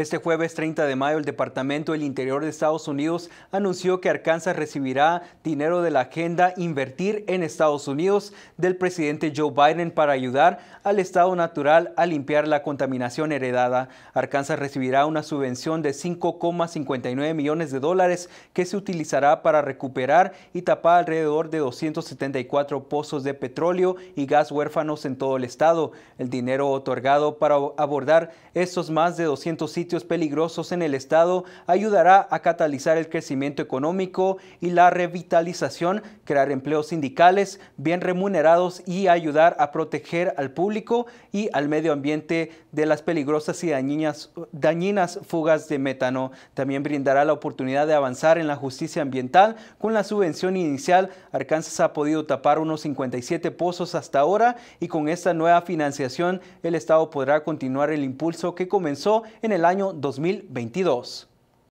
Este jueves 30 de mayo, el Departamento del Interior de Estados Unidos anunció que Arkansas recibirá dinero de la agenda Invertir en Estados Unidos del presidente Joe Biden para ayudar al estado natural a limpiar la contaminación heredada. Arkansas recibirá una subvención de 5,59 millones de dólares que se utilizará para recuperar y tapar alrededor de 274 pozos de petróleo y gas huérfanos en todo el estado. El dinero otorgado para abordar estos más de 200 sitios peligrosos en el estado ayudará a catalizar el crecimiento económico y la revitalización, crear empleos sindicales bien remunerados y ayudar a proteger al público y al medio ambiente de las peligrosas y dañinas, dañinas fugas de metano. También brindará la oportunidad de avanzar en la justicia ambiental con la subvención inicial. Arkansas ha podido tapar unos 57 pozos hasta ahora y con esta nueva financiación el Estado podrá continuar el impulso que comenzó en el año año 2022.